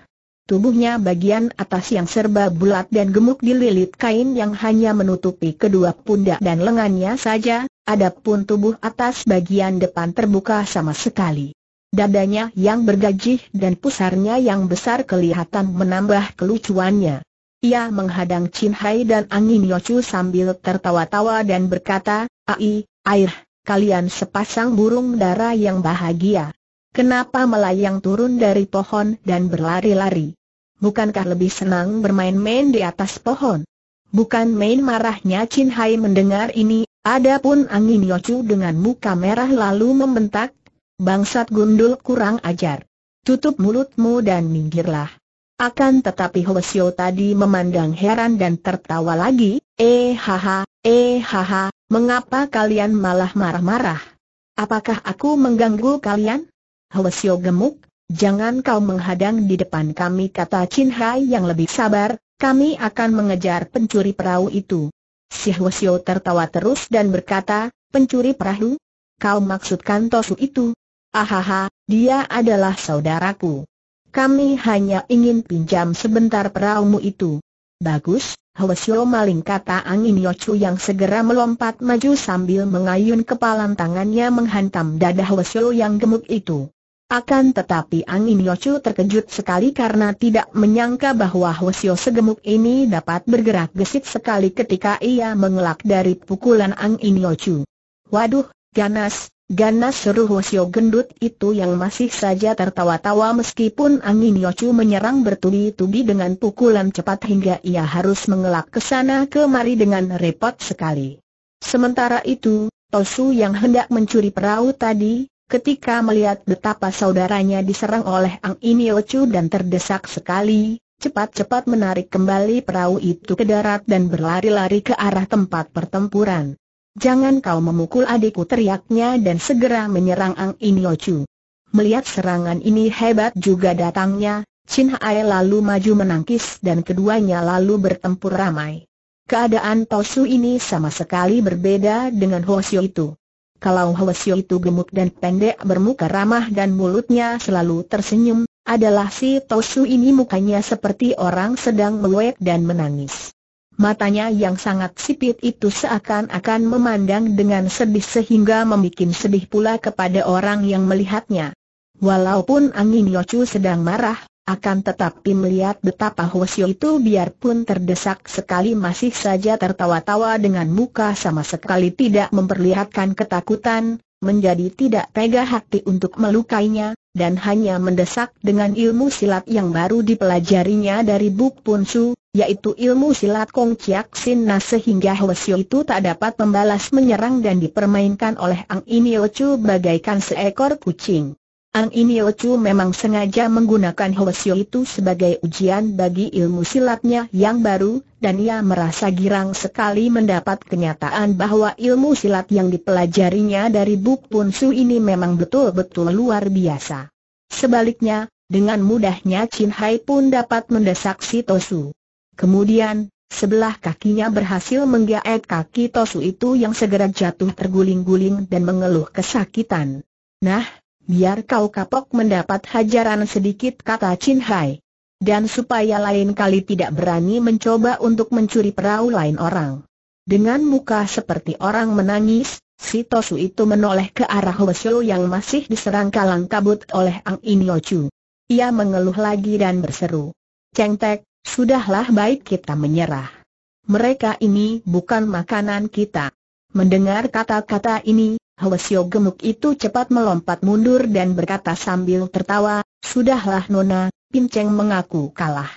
A: Tubuhnya bagian atas yang serba bulat dan gemuk dililit kain yang hanya menutupi kedua pundak dan lengannya saja, adapun tubuh atas bagian depan terbuka sama sekali. Dadanya yang bergajih dan pusarnya yang besar kelihatan menambah kelucuannya. Ia menghadang Chin Hai dan Angin Yocu sambil tertawa-tawa dan berkata, Ai, air, kalian sepasang burung dara yang bahagia. Kenapa melayang turun dari pohon dan berlari-lari? Bukankah lebih senang bermain-main di atas pohon? Bukan main marahnya Chin Hai mendengar ini, adapun Angin Yocu dengan muka merah lalu membentak, Bangsat gundul kurang ajar. Tutup mulutmu dan minggirlah. Akan tetapi Hwasyo tadi memandang heran dan tertawa lagi, eh haha, eh haha, mengapa kalian malah marah-marah? Apakah aku mengganggu kalian? Hwasyo gemuk, jangan kau menghadang di depan kami kata Chin Hai yang lebih sabar, kami akan mengejar pencuri perahu itu. Si Hwasyo tertawa terus dan berkata, pencuri perahu? Kau maksudkan Tosu itu? Ahaha, dia adalah saudaraku. Kami hanya ingin pinjam sebentar peraumu itu. Bagus, Hwesyo maling kata angin Yocu yang segera melompat maju sambil mengayun kepalan tangannya menghantam dada Hwesyo yang gemuk itu. Akan tetapi angin Yocu terkejut sekali karena tidak menyangka bahwa Hwesyo segemuk ini dapat bergerak gesit sekali ketika ia mengelak dari pukulan angin Yocu. Waduh, ganas, Ganas seru Hosio gendut itu yang masih saja tertawa-tawa meskipun angin Yochu menyerang bertubi-tubi dengan pukulan cepat hingga ia harus mengelak ke sana kemari dengan repot sekali. Sementara itu, Tosu yang hendak mencuri perahu tadi, ketika melihat betapa saudaranya diserang oleh Angin Ini dan terdesak sekali, cepat-cepat menarik kembali perahu itu ke darat dan berlari-lari ke arah tempat pertempuran. Jangan kau memukul adikku teriaknya dan segera menyerang Ang In Chu. Melihat serangan ini hebat juga datangnya, Chin Hae lalu maju menangkis dan keduanya lalu bertempur ramai. Keadaan Tosu ini sama sekali berbeda dengan Hosio itu. Kalau Hosio itu gemuk dan pendek bermuka ramah dan mulutnya selalu tersenyum, adalah si Tosu ini mukanya seperti orang sedang meluek dan menangis. Matanya yang sangat sipit itu seakan-akan memandang dengan sedih sehingga membuat sedih pula kepada orang yang melihatnya. Walaupun Angin Yocu sedang marah, akan tetapi melihat betapa Hwasyo itu biarpun terdesak sekali masih saja tertawa-tawa dengan muka sama sekali tidak memperlihatkan ketakutan, menjadi tidak tega hati untuk melukainya, dan hanya mendesak dengan ilmu silat yang baru dipelajarinya dari Buk Punsu, yaitu ilmu silat Kong Chiak Sin Nah sehingga Hwasyo itu tak dapat membalas menyerang dan dipermainkan oleh Ang Inio Chu bagaikan seekor kucing. Ang Inio Chu memang sengaja menggunakan Hwasyo itu sebagai ujian bagi ilmu silatnya yang baru, dan ia merasa girang sekali mendapat kenyataan bahwa ilmu silat yang dipelajarinya dari Buk Pun Su ini memang betul-betul luar biasa. Sebaliknya, dengan mudahnya Chin Hai pun dapat mendesak si Tosu. Kemudian, sebelah kakinya berhasil menggaet kaki Tosu itu yang segera jatuh terguling-guling dan mengeluh kesakitan. Nah, biar kau kapok mendapat hajaran sedikit kata Chin Hai. Dan supaya lain kali tidak berani mencoba untuk mencuri perahu lain orang. Dengan muka seperti orang menangis, si Tosu itu menoleh ke arah Wesyo yang masih diserang kalang kabut oleh Ang Inyo Chu. Ia mengeluh lagi dan berseru. Cengtek, Sudahlah baik kita menyerah. Mereka ini bukan makanan kita. Mendengar kata-kata ini, Hwasyo gemuk itu cepat melompat mundur dan berkata sambil tertawa, Sudahlah Nona, Pinceng mengaku kalah.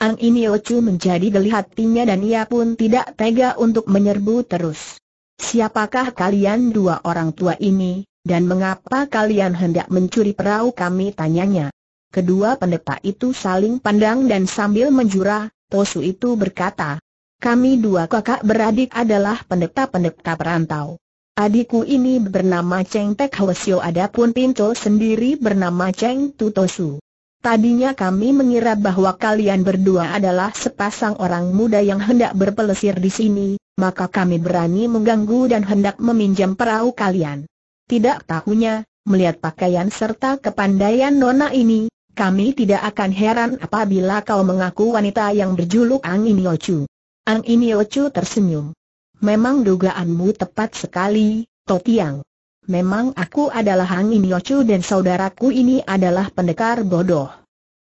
A: Ang Iniochu menjadi geli hatinya dan ia pun tidak tega untuk menyerbu terus. Siapakah kalian dua orang tua ini, dan mengapa kalian hendak mencuri perahu kami tanyanya? Kedua pendeta itu saling pandang dan sambil menjura, Tosu itu berkata, kami dua kakak beradik adalah pendeta-pendeta perantau. Adikku ini bernama Cheng Tek Hwasyo adapun Pinto sendiri bernama Cheng Tutosu. Tadinya kami mengira bahwa kalian berdua adalah sepasang orang muda yang hendak berpelesir di sini, maka kami berani mengganggu dan hendak meminjam perahu kalian. Tidak tahunya, melihat pakaian serta kepandaian nona ini, kami tidak akan heran apabila kau mengaku wanita yang berjuluk Ang Iniochu. Ang Iniochu tersenyum. Memang dugaanmu tepat sekali, Totiang. Memang aku adalah Ang Iniochu dan saudaraku ini adalah pendekar bodoh.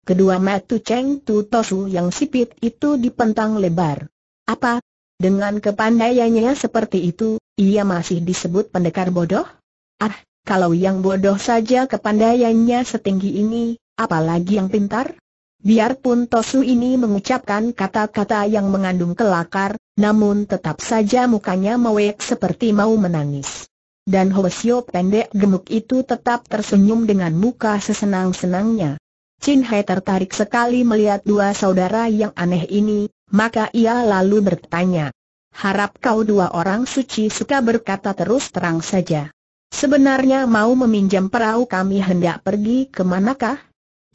A: Kedua matu Cheng Tu Tosu yang sipit itu dipentang lebar. Apa? Dengan kepandaiannya seperti itu, ia masih disebut pendekar bodoh? Ah, kalau yang bodoh saja kepandaiannya setinggi ini, Apalagi yang pintar? Biarpun Tosu ini mengucapkan kata-kata yang mengandung kelakar, namun tetap saja mukanya mewek seperti mau menangis. Dan Hoesio pendek gemuk itu tetap tersenyum dengan muka sesenang-senangnya. Chin Hai tertarik sekali melihat dua saudara yang aneh ini, maka ia lalu bertanya. Harap kau dua orang suci suka berkata terus terang saja. Sebenarnya mau meminjam perahu kami hendak pergi kemanakah?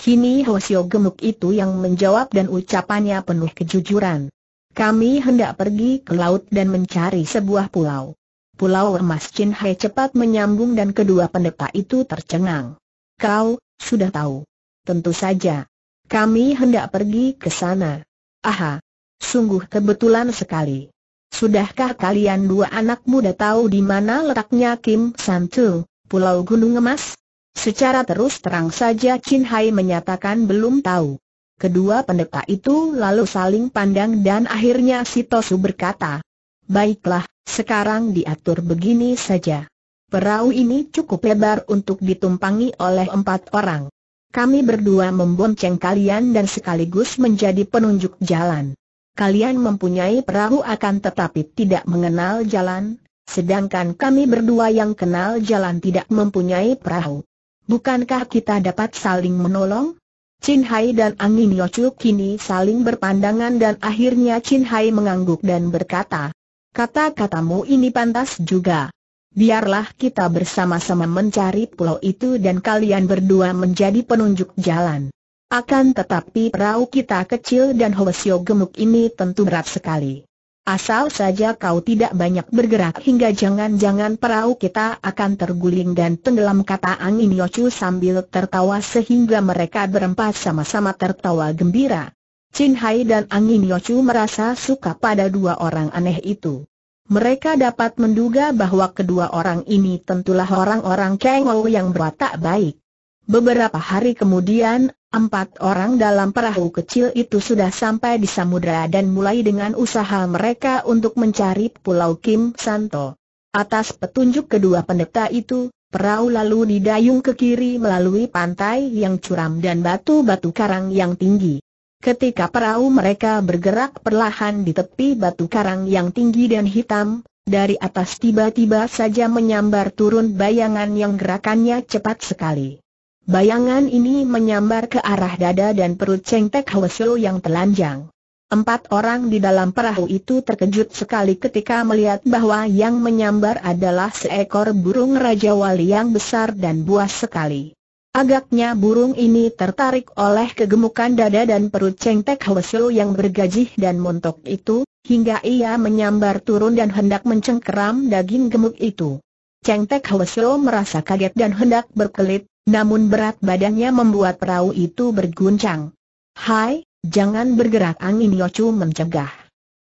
A: Kini Sio gemuk itu yang menjawab dan ucapannya penuh kejujuran. Kami hendak pergi ke laut dan mencari sebuah pulau. Pulau emas Chin Hai cepat menyambung dan kedua pendeta itu tercengang. Kau, sudah tahu. Tentu saja. Kami hendak pergi ke sana. Aha. Sungguh kebetulan sekali. Sudahkah kalian dua anak muda tahu di mana letaknya Kim San Santu, Pulau Gunung Emas? Secara terus terang saja Chin Hai menyatakan belum tahu. Kedua pendeta itu lalu saling pandang dan akhirnya Tosu berkata, Baiklah, sekarang diatur begini saja. Perahu ini cukup lebar untuk ditumpangi oleh empat orang. Kami berdua membonceng kalian dan sekaligus menjadi penunjuk jalan. Kalian mempunyai perahu akan tetapi tidak mengenal jalan, sedangkan kami berdua yang kenal jalan tidak mempunyai perahu. Bukankah kita dapat saling menolong? Chin Hai dan Angin Yocu kini saling berpandangan dan akhirnya Chin Hai mengangguk dan berkata, Kata-katamu ini pantas juga. Biarlah kita bersama-sama mencari pulau itu dan kalian berdua menjadi penunjuk jalan. Akan tetapi perahu kita kecil dan Hoesio gemuk ini tentu berat sekali. Asal saja kau tidak banyak bergerak hingga jangan-jangan perahu kita akan terguling dan tenggelam kata angin Yochu sambil tertawa sehingga mereka berempat sama-sama tertawa gembira. Chin Hai dan angin Yochu merasa suka pada dua orang aneh itu. Mereka dapat menduga bahwa kedua orang ini tentulah orang-orang Kengou yang berwatak baik. Beberapa hari kemudian, Empat orang dalam perahu kecil itu sudah sampai di samudera dan mulai dengan usaha mereka untuk mencari Pulau Kim Santo. Atas petunjuk kedua pendeta itu, perahu lalu didayung ke kiri melalui pantai yang curam dan batu-batu karang yang tinggi. Ketika perahu mereka bergerak perlahan di tepi batu karang yang tinggi dan hitam, dari atas tiba-tiba saja menyambar turun bayangan yang gerakannya cepat sekali. Bayangan ini menyambar ke arah dada dan perut Cheng Tek yang telanjang. Empat orang di dalam perahu itu terkejut sekali ketika melihat bahwa yang menyambar adalah seekor burung Raja Wali yang besar dan buas sekali. Agaknya burung ini tertarik oleh kegemukan dada dan perut Cheng Tek yang bergajih dan montok itu, hingga ia menyambar turun dan hendak mencengkeram daging gemuk itu. Cheng Tek merasa kaget dan hendak berkelit, namun berat badannya membuat perahu itu berguncang. Hai, jangan bergerak angin Yocu mencegah.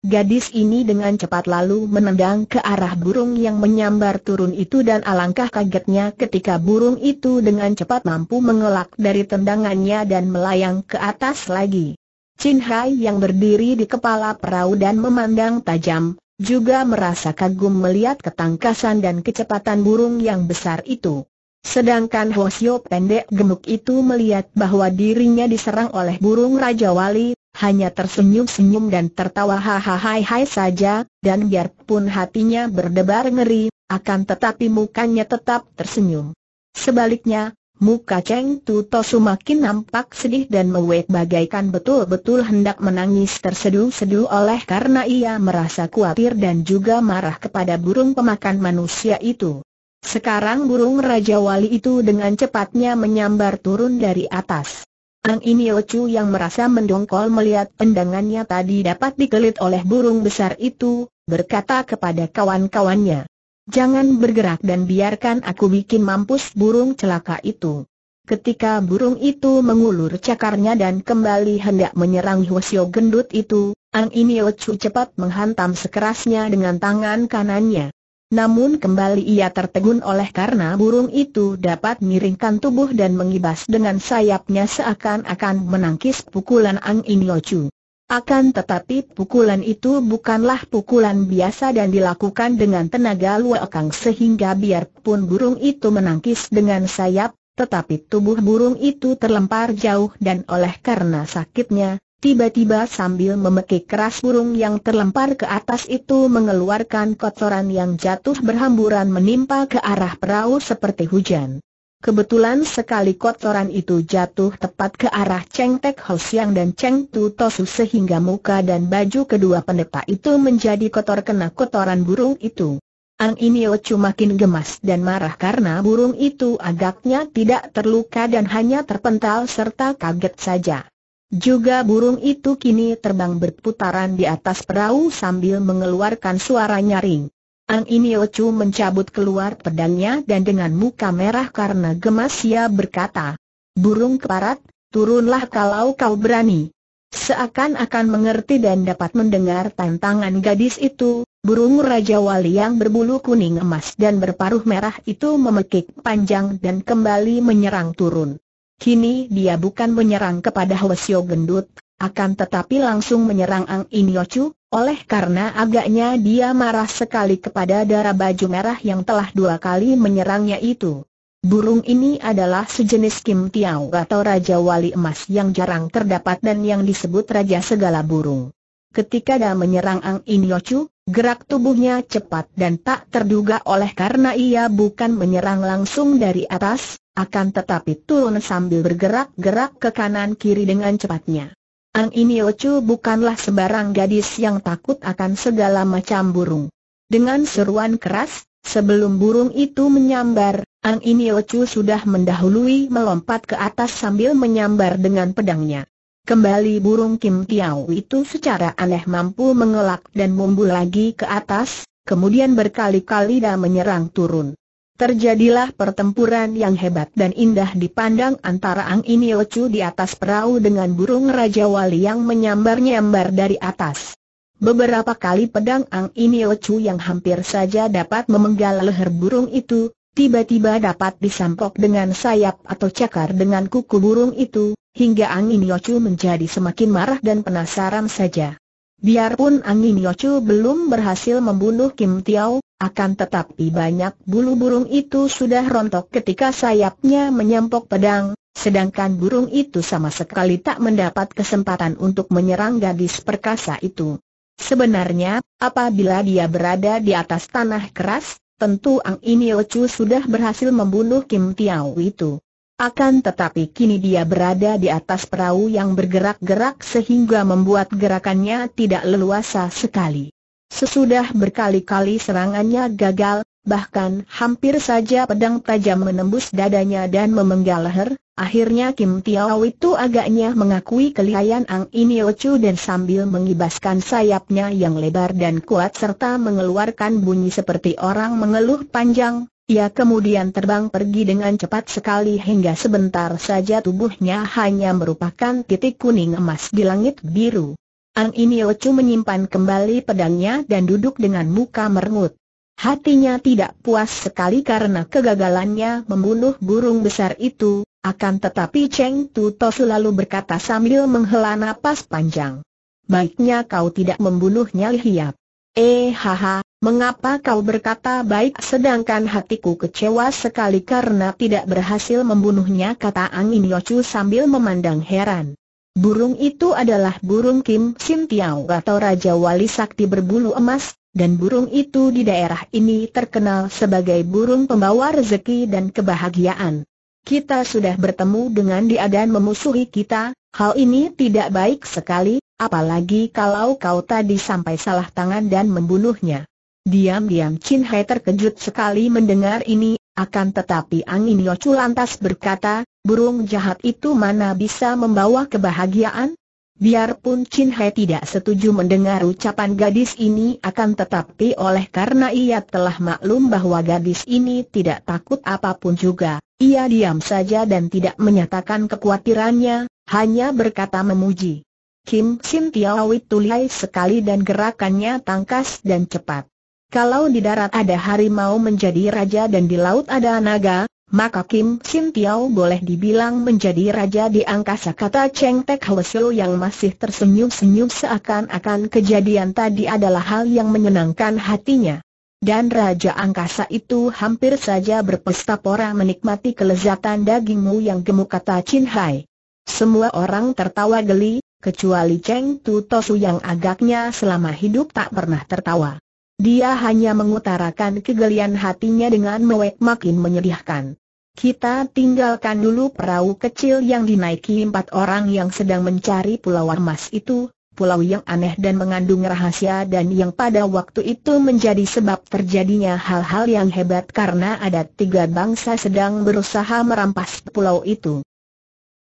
A: Gadis ini dengan cepat lalu menendang ke arah burung yang menyambar turun itu dan alangkah kagetnya ketika burung itu dengan cepat mampu mengelak dari tendangannya dan melayang ke atas lagi. Chin Hai yang berdiri di kepala perahu dan memandang tajam, juga merasa kagum melihat ketangkasan dan kecepatan burung yang besar itu. Sedangkan Hosio pendek gemuk itu melihat bahwa dirinya diserang oleh burung Raja Wali, hanya tersenyum-senyum dan tertawa hahaha saja, dan biarpun hatinya berdebar ngeri, akan tetapi mukanya tetap tersenyum. Sebaliknya, muka Cheng Tuto semakin nampak sedih dan mewek bagaikan betul-betul hendak menangis terseduh-seduh oleh karena ia merasa khawatir dan juga marah kepada burung pemakan manusia itu. Sekarang burung Raja Wali itu dengan cepatnya menyambar turun dari atas. Ang Iniochu yang merasa mendongkol melihat pendangannya tadi dapat dikelit oleh burung besar itu, berkata kepada kawan-kawannya. Jangan bergerak dan biarkan aku bikin mampus burung celaka itu. Ketika burung itu mengulur cakarnya dan kembali hendak menyerang Hwasyo gendut itu, Ang Iniochu cepat menghantam sekerasnya dengan tangan kanannya. Namun kembali ia tertegun oleh karena burung itu dapat miringkan tubuh dan mengibas dengan sayapnya seakan-akan menangkis pukulan Ang In Lo Chu. Akan tetapi pukulan itu bukanlah pukulan biasa dan dilakukan dengan tenaga luakang sehingga biarpun burung itu menangkis dengan sayap, tetapi tubuh burung itu terlempar jauh dan oleh karena sakitnya, Tiba-tiba sambil memekik keras burung yang terlempar ke atas itu mengeluarkan kotoran yang jatuh berhamburan menimpa ke arah perahu seperti hujan. Kebetulan sekali kotoran itu jatuh tepat ke arah Cheng Tek Ho Siang dan Cheng Tu Tosu sehingga muka dan baju kedua pendeta itu menjadi kotor kena kotoran burung itu. Ang cuma makin gemas dan marah karena burung itu agaknya tidak terluka dan hanya terpental serta kaget saja. Juga burung itu kini terbang berputaran di atas perahu sambil mengeluarkan suara nyaring. Ang Iniochu mencabut keluar pedangnya dan dengan muka merah karena gemas ia berkata, Burung keparat, turunlah kalau kau berani. Seakan-akan mengerti dan dapat mendengar tantangan gadis itu, burung Raja Wali yang berbulu kuning emas dan berparuh merah itu memekik panjang dan kembali menyerang turun. Kini dia bukan menyerang kepada Hwasyo Gendut, akan tetapi langsung menyerang Ang Inyocu, oleh karena agaknya dia marah sekali kepada darah baju merah yang telah dua kali menyerangnya itu. Burung ini adalah sejenis Kim Tiao atau Raja Wali Emas yang jarang terdapat dan yang disebut Raja Segala Burung. Ketika dia menyerang Ang Inyocu, gerak tubuhnya cepat dan tak terduga oleh karena ia bukan menyerang langsung dari atas, akan tetapi turun sambil bergerak-gerak ke kanan-kiri dengan cepatnya. Ang Iniochu bukanlah sebarang gadis yang takut akan segala macam burung. Dengan seruan keras, sebelum burung itu menyambar, Ang Iniochu sudah mendahului melompat ke atas sambil menyambar dengan pedangnya. Kembali burung Kim Tiao itu secara aneh mampu mengelak dan mumbul lagi ke atas, kemudian berkali-kali dah menyerang turun. Terjadilah pertempuran yang hebat dan indah dipandang antara Ang Iniochu di atas perahu dengan burung Raja Wali yang menyambar-nyambar dari atas. Beberapa kali pedang Ang Iniochu yang hampir saja dapat memenggal leher burung itu, tiba-tiba dapat disampok dengan sayap atau cakar dengan kuku burung itu, hingga Ang Iniochu menjadi semakin marah dan penasaran saja. Biarpun Anginiochu belum berhasil membunuh Kim Tiao, akan tetapi banyak bulu burung itu sudah rontok ketika sayapnya menyempok pedang, sedangkan burung itu sama sekali tak mendapat kesempatan untuk menyerang gadis perkasa itu. Sebenarnya, apabila dia berada di atas tanah keras, tentu Ang Iniochu sudah berhasil membunuh Kim Tiao itu. Akan tetapi kini dia berada di atas perahu yang bergerak-gerak sehingga membuat gerakannya tidak leluasa sekali. Sesudah berkali-kali serangannya gagal, bahkan hampir saja pedang tajam menembus dadanya dan memenggal leher, akhirnya Kim Tiao itu agaknya mengakui kelihayan Ang Inio Chu dan sambil mengibaskan sayapnya yang lebar dan kuat serta mengeluarkan bunyi seperti orang mengeluh panjang, ia kemudian terbang pergi dengan cepat sekali hingga sebentar saja tubuhnya hanya merupakan titik kuning emas di langit biru. Ang Chu menyimpan kembali pedangnya dan duduk dengan muka merengut. Hatinya tidak puas sekali karena kegagalannya membunuh burung besar itu, akan tetapi Cheng Tuto selalu berkata sambil menghela napas panjang. Baiknya kau tidak membunuhnya lihiap. Eh haha, mengapa kau berkata baik sedangkan hatiku kecewa sekali karena tidak berhasil membunuhnya kata Angin Yocu sambil memandang heran. Burung itu adalah burung Kim Sin Tiao atau Raja Wali Sakti berbulu emas, dan burung itu di daerah ini terkenal sebagai burung pembawa rezeki dan kebahagiaan. Kita sudah bertemu dengan dia dan memusuhi kita, hal ini tidak baik sekali, apalagi kalau kau tadi sampai salah tangan dan membunuhnya. Diam-diam Chin Hai terkejut sekali mendengar ini, akan tetapi Angin Yocu lantas berkata, burung jahat itu mana bisa membawa kebahagiaan? Biarpun Chin Hee tidak setuju mendengar ucapan gadis ini akan tetapi oleh karena ia telah maklum bahwa gadis ini tidak takut apapun juga, ia diam saja dan tidak menyatakan kekhawatirannya, hanya berkata memuji. Kim Sin Tiawi tulai sekali dan gerakannya tangkas dan cepat. Kalau di darat ada harimau menjadi raja dan di laut ada naga, maka Kim Sin Tiao boleh dibilang menjadi raja di angkasa kata Cheng Tek Hwesio yang masih tersenyum-senyum seakan-akan kejadian tadi adalah hal yang menyenangkan hatinya. Dan Raja Angkasa itu hampir saja berpesta pora menikmati kelezatan dagingmu yang gemuk kata Chin Hai. Semua orang tertawa geli, kecuali Cheng Tu Tosu yang agaknya selama hidup tak pernah tertawa. Dia hanya mengutarakan kegelian hatinya dengan mewek makin menyedihkan. Kita tinggalkan dulu perahu kecil yang dinaiki empat orang yang sedang mencari pulau emas itu, pulau yang aneh dan mengandung rahasia dan yang pada waktu itu menjadi sebab terjadinya hal-hal yang hebat karena ada tiga bangsa sedang berusaha merampas pulau itu.